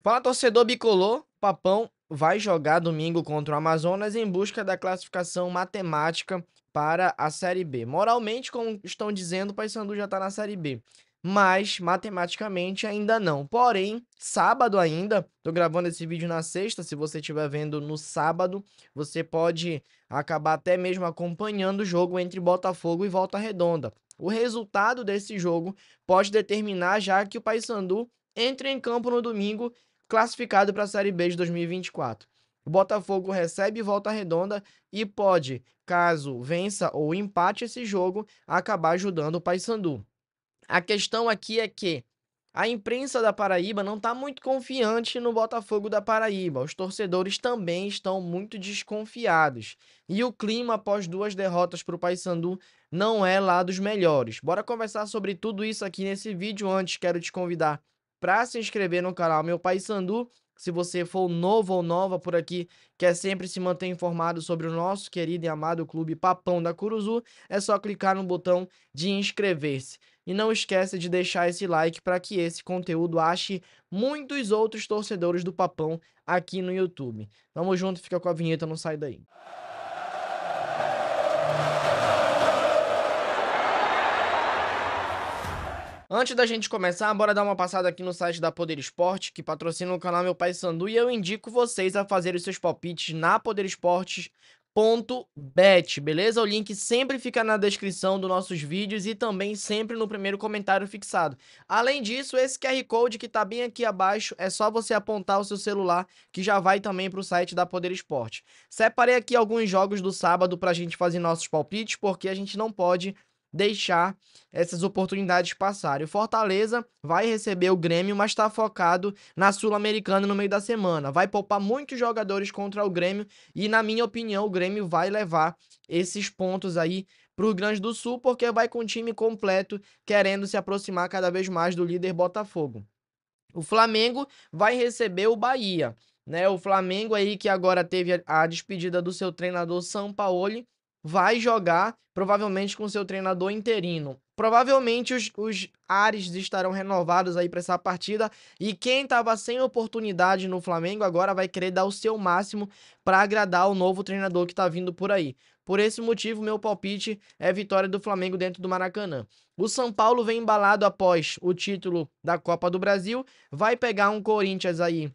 Fala torcedor bicolor, Papão vai jogar domingo contra o Amazonas em busca da classificação matemática para a Série B. Moralmente, como estão dizendo, o Paysandu já está na Série B. Mas, matematicamente, ainda não. Porém, sábado ainda, estou gravando esse vídeo na sexta. Se você estiver vendo no sábado, você pode acabar até mesmo acompanhando o jogo entre Botafogo e Volta Redonda. O resultado desse jogo pode determinar já que o Paysandu entra em campo no domingo classificado para a Série B de 2024. O Botafogo recebe volta redonda e pode, caso vença ou empate esse jogo, acabar ajudando o Paysandu. A questão aqui é que a imprensa da Paraíba não está muito confiante no Botafogo da Paraíba. Os torcedores também estão muito desconfiados. E o clima após duas derrotas para o Paysandu não é lá dos melhores. Bora conversar sobre tudo isso aqui nesse vídeo. Antes, quero te convidar para se inscrever no canal Meu Pai Sandu. Se você for novo ou nova por aqui, quer sempre se manter informado sobre o nosso querido e amado clube Papão da Curuzu, é só clicar no botão de inscrever-se. E não esqueça de deixar esse like para que esse conteúdo ache muitos outros torcedores do Papão aqui no YouTube. Tamo junto, fica com a vinheta, não sai daí. Antes da gente começar, bora dar uma passada aqui no site da Poder Esporte, que patrocina o canal Meu Pai Sandu, e eu indico vocês a fazer os seus palpites na Poder ponto Bet, beleza? O link sempre fica na descrição dos nossos vídeos e também sempre no primeiro comentário fixado. Além disso, esse QR Code que está bem aqui abaixo, é só você apontar o seu celular que já vai também para o site da Poder Esporte. Separei aqui alguns jogos do sábado para a gente fazer nossos palpites, porque a gente não pode deixar essas oportunidades passarem. O Fortaleza vai receber o Grêmio, mas está focado na Sul-Americana no meio da semana. Vai poupar muitos jogadores contra o Grêmio e, na minha opinião, o Grêmio vai levar esses pontos aí para o Grande do Sul, porque vai com o time completo querendo se aproximar cada vez mais do líder Botafogo. O Flamengo vai receber o Bahia. Né? O Flamengo aí que agora teve a despedida do seu treinador Sampaoli vai jogar provavelmente com seu treinador interino. Provavelmente os, os ares estarão renovados aí para essa partida e quem estava sem oportunidade no Flamengo agora vai querer dar o seu máximo para agradar o novo treinador que está vindo por aí. Por esse motivo, meu palpite é vitória do Flamengo dentro do Maracanã. O São Paulo vem embalado após o título da Copa do Brasil, vai pegar um Corinthians aí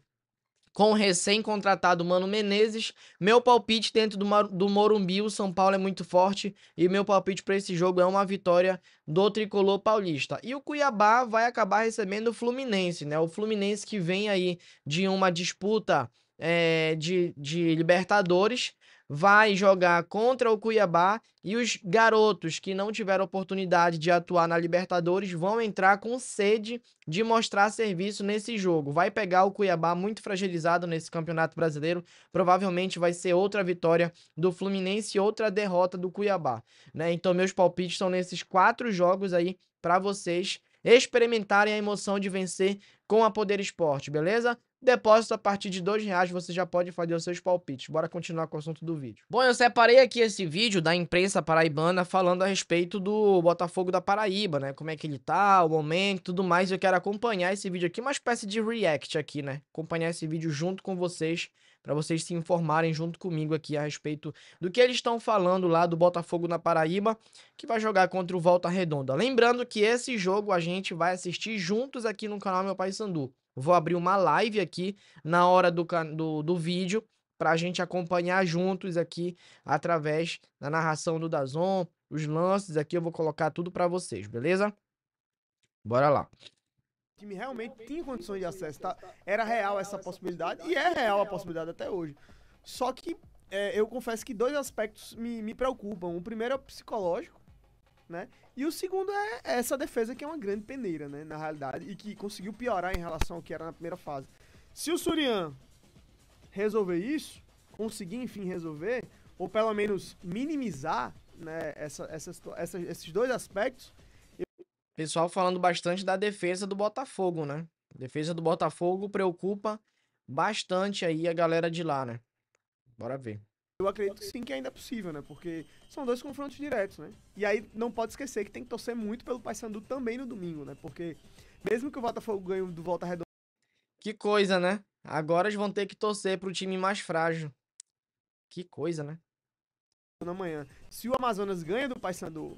com o recém-contratado Mano Menezes, meu palpite dentro do, do Morumbi, o São Paulo é muito forte e meu palpite para esse jogo é uma vitória do tricolor paulista. E o Cuiabá vai acabar recebendo o Fluminense, né? O Fluminense que vem aí de uma disputa é, de, de Libertadores vai jogar contra o Cuiabá e os garotos que não tiveram oportunidade de atuar na Libertadores vão entrar com sede de mostrar serviço nesse jogo. Vai pegar o Cuiabá muito fragilizado nesse Campeonato Brasileiro. Provavelmente vai ser outra vitória do Fluminense e outra derrota do Cuiabá, né? Então meus palpites são nesses quatro jogos aí para vocês experimentarem a emoção de vencer com a Poder Esporte, beleza? Depósito a partir de dois reais, você já pode fazer os seus palpites. Bora continuar com o assunto do vídeo. Bom, eu separei aqui esse vídeo da imprensa paraibana falando a respeito do Botafogo da Paraíba, né? Como é que ele tá, o momento, tudo mais. Eu quero acompanhar esse vídeo aqui, uma espécie de react aqui, né? Acompanhar esse vídeo junto com vocês para vocês se informarem junto comigo aqui a respeito do que eles estão falando lá do Botafogo na Paraíba, que vai jogar contra o Volta Redonda. Lembrando que esse jogo a gente vai assistir juntos aqui no canal Meu Pai Sandu. Vou abrir uma live aqui na hora do, do, do vídeo para a gente acompanhar juntos aqui através da narração do Dazon, os lances aqui eu vou colocar tudo para vocês, beleza? Bora lá time realmente tinha condições de acesso. Tá? Era real essa possibilidade e é real a possibilidade até hoje. Só que é, eu confesso que dois aspectos me, me preocupam. O primeiro é o psicológico, né? E o segundo é essa defesa que é uma grande peneira, né? Na realidade, e que conseguiu piorar em relação ao que era na primeira fase. Se o Surian resolver isso, conseguir, enfim, resolver, ou pelo menos minimizar né, essa, essa, essa, esses dois aspectos, Pessoal falando bastante da defesa do Botafogo, né? A defesa do Botafogo preocupa bastante aí a galera de lá, né? Bora ver. Eu acredito que sim, que ainda é possível, né? Porque são dois confrontos diretos, né? E aí não pode esquecer que tem que torcer muito pelo Paysandu também no domingo, né? Porque mesmo que o Botafogo ganhe do Volta Redonda. Que coisa, né? Agora eles vão ter que torcer pro time mais frágil. Que coisa, né? Na manhã. Se o Amazonas ganha do Paysandu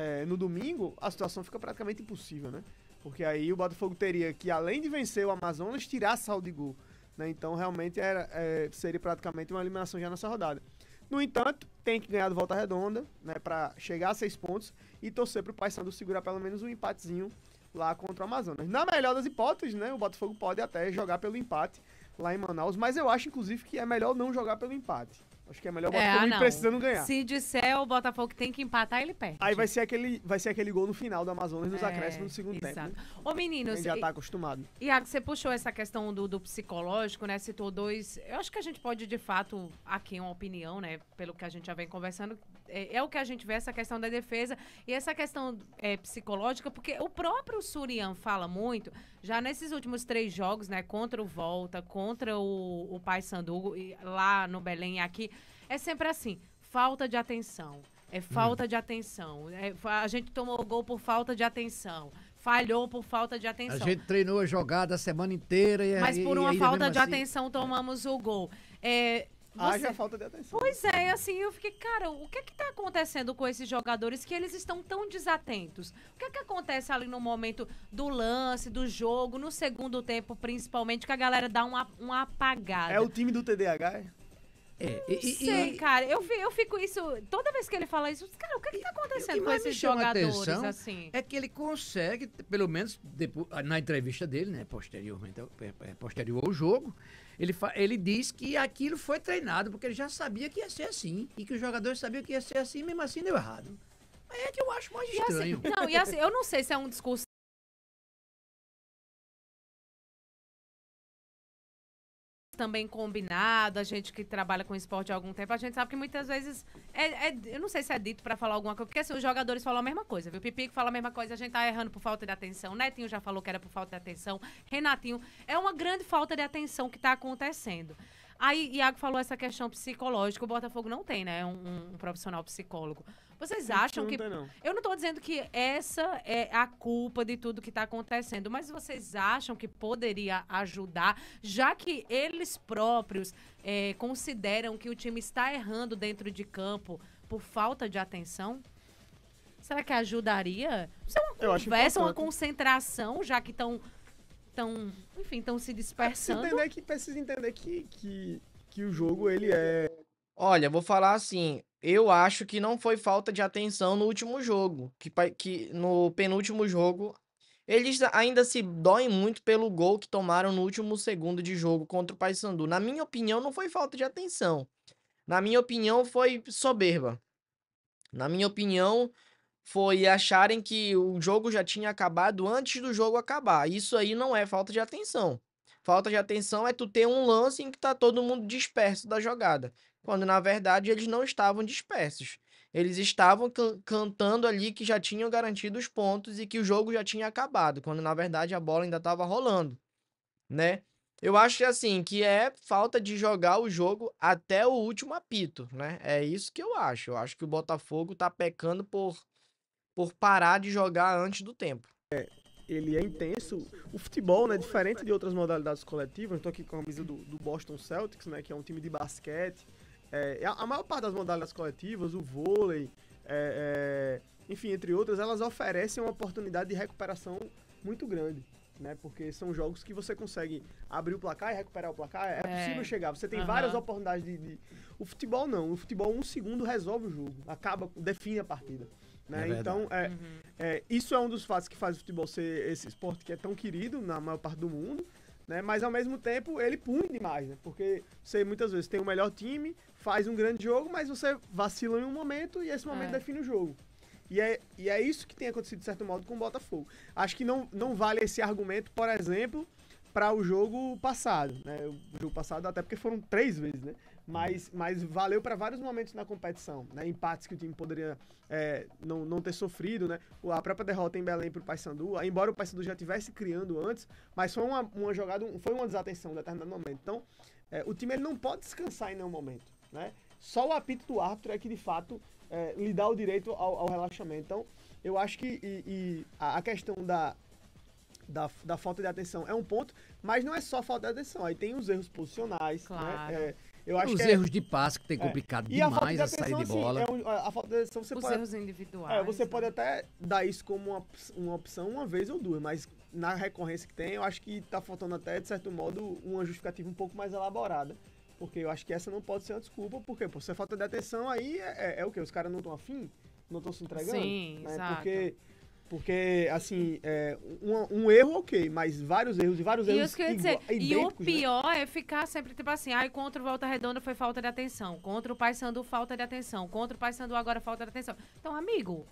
é, no domingo, a situação fica praticamente impossível, né? Porque aí o Botafogo teria que, além de vencer o Amazonas, tirar sal de gol. Né? Então, realmente, era, é, seria praticamente uma eliminação já nessa rodada. No entanto, tem que ganhar de Volta Redonda, né? Para chegar a seis pontos e torcer para o Paysandu segurar pelo menos um empatezinho lá contra o Amazonas. Na melhor das hipóteses, né? O Botafogo pode até jogar pelo empate lá em Manaus, mas eu acho, inclusive, que é melhor não jogar pelo empate. Acho que é melhor o é, Botafogo é, ir ah, não. precisando ganhar. Se disser o Botafogo tem que empatar, ele perde. Aí vai ser aquele, vai ser aquele gol no final do Amazonas nos é, acréscimos do segundo exato. tempo. Né? Ô, menino, A já tá acostumado. Iago, você puxou essa questão do, do psicológico, né? Citou dois. Eu acho que a gente pode, de fato, aqui uma opinião, né? Pelo que a gente já vem conversando, é, é, o que a gente vê, essa questão da defesa e essa questão é, psicológica, porque o próprio Surian fala muito, já nesses últimos três jogos, né, contra o Volta, contra o, o Paysandu, lá no Belém e aqui, é sempre assim, falta de atenção. É falta hum. de atenção. É, a gente tomou o gol por falta de atenção falhou por falta de atenção. A gente treinou a jogada a semana inteira e Mas por uma e falta de assim atenção tomamos o gol. É, Haja falta de atenção. Pois é, assim, eu fiquei, cara, o que é que tá acontecendo com esses jogadores que eles estão tão desatentos? O que é que acontece ali no momento do lance, do jogo, no segundo tempo, principalmente, que a galera dá uma, uma apagada? É o time do TDAH, é? É, e, sei, e, cara. Eu, eu fico isso. Toda vez que ele fala isso, cara, o que, é está acontecendo com esses jogadores assim? É que ele consegue, pelo menos depois, na entrevista dele, né? Posteriormente, é, é, posterior ao jogo, ele, ele diz que aquilo foi treinado, porque ele já sabia que ia ser assim. E que os jogadores sabiam que ia ser assim, mesmo assim deu errado. É que eu acho mais estranho. E assim, não, e assim, eu não sei se é um discurso também combinado, a gente que trabalha com esporte há algum tempo, a gente sabe que muitas vezes. É, é eu não sei se é dito para falar alguma coisa, porque assim, os jogadores falam a mesma coisa, viu? Pipico fala a mesma coisa, a gente tá errando por falta de atenção. Netinho já falou que era por falta de atenção. Renatinho, é uma grande falta de atenção que tá acontecendo. Aí, Iago falou essa questão psicológica. O Botafogo não tem, né? Um, um profissional psicólogo. Vocês acham não que. não. Eu não estou dizendo que essa é a culpa de tudo que está acontecendo, mas vocês acham que poderia ajudar, já que eles próprios é, consideram que o time está errando dentro de campo por falta de atenção? Será que ajudaria? Isso é uma conversa, uma concentração, já que estão estão, enfim, estão se é dispersando. entender que, precisa entender que, que, que o jogo, ele é... Olha, vou falar assim, eu acho que não foi falta de atenção no último jogo, que, que no penúltimo jogo... Eles ainda se doem muito pelo gol que tomaram no último segundo de jogo contra o Paysandu. Na minha opinião, não foi falta de atenção. Na minha opinião, foi soberba. Na minha opinião, foi acharem que o jogo já tinha acabado antes do jogo acabar. Isso aí não é falta de atenção. Falta de atenção é tu ter um lance em que tá todo mundo disperso da jogada, quando na verdade eles não estavam dispersos. Eles estavam cantando ali que já tinham garantido os pontos e que o jogo já tinha acabado, quando na verdade a bola ainda estava rolando, né? Eu acho que assim, que é falta de jogar o jogo até o último apito, né? É isso que eu acho. Eu acho que o Botafogo tá pecando por por parar de jogar antes do tempo. É, ele é intenso. O futebol, né, diferente de outras modalidades coletivas, estou aqui com a camisa do, do, Boston Celtics, né, que é um time de basquete. É, é, a, a, maior parte das modalidades coletivas, o vôlei, é, é, enfim, entre outras, elas oferecem uma oportunidade de recuperação muito grande. Né, porque são jogos que você consegue abrir o placar e recuperar o placar. É, é, é. possível chegar. Você tem uhum. várias oportunidades de, de. O futebol não. O futebol, um segundo resolve o jogo. Acaba, define a partida. É né? É então, é, uhum. é, isso é um dos fatos que faz o futebol ser esse esporte que é tão querido na maior parte do mundo. Né? Mas ao mesmo tempo ele pune demais, né? Porque você muitas vezes tem o melhor time, faz um grande jogo, mas você vacila em um momento e esse momento é. define o jogo. E é, e é isso que tem acontecido de certo modo com o Botafogo. Acho que não, não vale esse argumento, por exemplo, para o jogo passado, né? O jogo passado até porque foram três vezes, né? mas, mas valeu para vários momentos na competição, né? Empates que o time poderia é, não, não ter sofrido, né? A própria derrota em Belém para o Paysandu, embora o Paysandu já estivesse criando antes, mas foi uma, uma jogada, foi uma desatenção em determinado momento. Então, é, o time ele não pode descansar em nenhum momento, né? Só o apito do árbitro é que de fato é, lhe dá o direito ao, ao relaxamento. Então, eu acho que e, e a questão da da, da falta de atenção é um ponto, mas não é só falta de atenção. Aí tem os erros posicionais, né? claro. né? É, eu acho Os é erros é... de passe que tem complicado é. demais a, a saída de assim, bola. Assim, é um, a, falta de atenção você Os pode... erros individuais. É, você né? pode até dar isso como uma, uma opção uma vez ou duas, mas na recorrência que tem, eu acho que tá faltando até, de certo modo, uma justificativa um pouco mais elaborada. Porque eu acho que essa não pode ser uma desculpa, porque pô, se é falta de atenção, aí é, é, é o que Os caras não estão afim? Não estão se entregando? Sim, né? exato. Porque porque, assim, é, um, um, erro, ok, mas vários erros e vários e erros. Isso dizer, e o né? pior né? é ficar sempre, tipo assim, ai, contra o Volta Redonda foi falta de atenção. Contra o Pai Sandu, falta de atenção. Contra o Pai Sandu, agora falta de atenção. Então, amigo.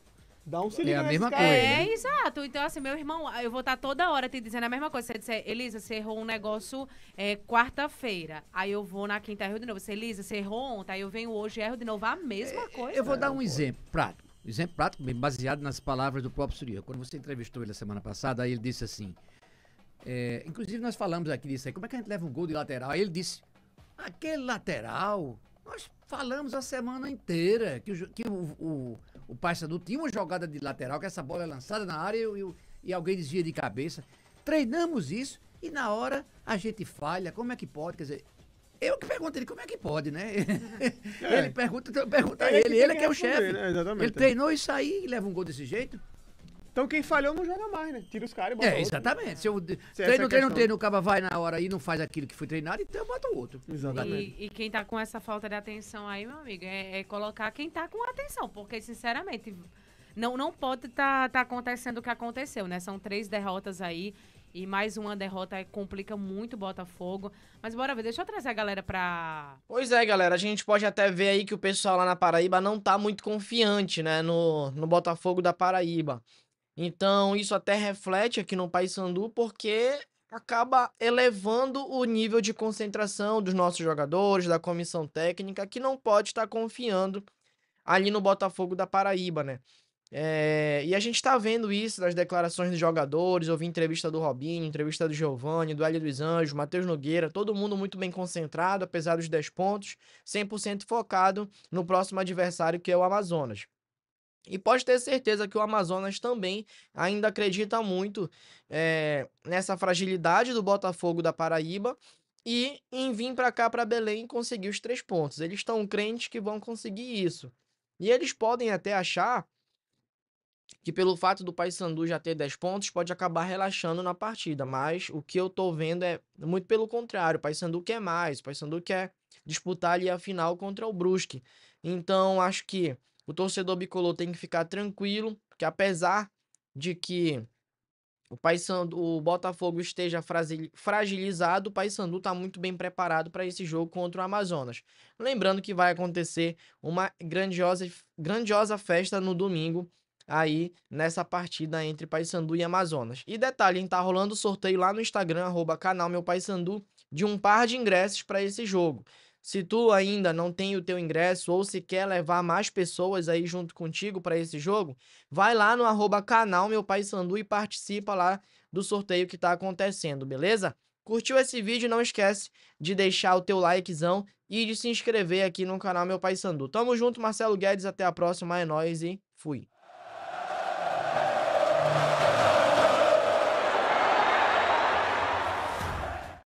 Dá um silêncio. É a mesma coisa. É, né? exato. Então, assim, meu irmão, eu vou estar toda hora te dizendo a mesma coisa. Você disser, Elisa, você errou um negócio é, quarta-feira. Aí eu vou na quinta, erro de novo. Você, Elisa, você errou ontem. Aí eu venho hoje e erro de novo. A mesma é, coisa. Eu vou dar um exemplo prático exemplo prático, bem baseado nas palavras do próprio Surya. Quando você entrevistou ele a semana passada, aí ele disse assim. É, inclusive, nós falamos aqui disso aí. Como é que a gente leva um gol de lateral? Aí ele disse: aquele lateral, nós falamos a semana inteira que o, que o, o, o Paysandu tinha uma jogada de lateral, que essa bola é lançada na área e, e alguém desvia de cabeça. Treinamos isso e na hora a gente falha. Como é que pode? Quer dizer, eu que pergunto ele como é que pode, né? É. Ele pergunta, então pergunta ele, a ele, ele é que é o chefe. Né? Ele treinou isso aí e leva um gol desse jeito. Então quem falhou não joga mais, né? Tira os caras e bota É, exatamente. Outro. Se eu Se é treino, é treino, treino, o cara vai na hora e não faz aquilo que foi treinado, então bota o outro. Exatamente. E, e, quem tá com essa falta de atenção aí, meu amigo, é, é colocar quem tá com atenção, porque, sinceramente, não, não pode tá, tá acontecendo o que aconteceu, né? São três derrotas aí e mais uma derrota complica muito o Botafogo. Mas bora ver, deixa eu trazer a galera pra. Pois é, galera. A gente pode até ver aí que o pessoal lá na Paraíba não tá muito confiante, né? No, no Botafogo da Paraíba. Então, isso até reflete aqui no Paysandu, porque acaba elevando o nível de concentração dos nossos jogadores, da comissão técnica, que não pode estar confiando ali no Botafogo da Paraíba, né? É, e a gente tá vendo isso nas declarações dos jogadores, ouvi entrevista do Robinho, entrevista do Giovani, do Hélio dos Anjos, Matheus Nogueira, todo mundo muito bem concentrado, apesar dos 10 pontos, 100% focado no próximo adversário que é o Amazonas. E pode ter certeza que o Amazonas também ainda acredita muito é, nessa fragilidade do Botafogo da Paraíba e em vir para cá, para Belém, conseguir os três pontos. Eles estão crentes que vão conseguir isso. E eles podem até achar que pelo fato do Paysandu já ter 10 pontos, pode acabar relaxando na partida, mas o que eu tô vendo é muito pelo contrário, o Paysandu quer mais, o Paysandu quer disputar ali a final contra o Brusque. Então, acho que o torcedor bicolor tem que ficar tranquilo, que apesar de que o Paysandu, o Botafogo esteja fragilizado, o Paysandu está muito bem preparado para esse jogo contra o Amazonas. Lembrando que vai acontecer uma grandiosa, grandiosa festa no domingo aí nessa partida entre Paysandu e Amazonas. E detalhe, hein, tá rolando sorteio lá no Instagram, arroba canal Meu Paysandu, de um par de ingressos para esse jogo. Se tu ainda não tem o teu ingresso ou se quer levar mais pessoas aí junto contigo para esse jogo, vai lá no arroba canal Meu Paysandu e participa lá do sorteio que tá acontecendo, beleza? Curtiu esse vídeo? Não esquece de deixar o teu likezão e de se inscrever aqui no canal Meu Paysandu. Tamo junto, Marcelo Guedes, até a próxima, é nóis e fui!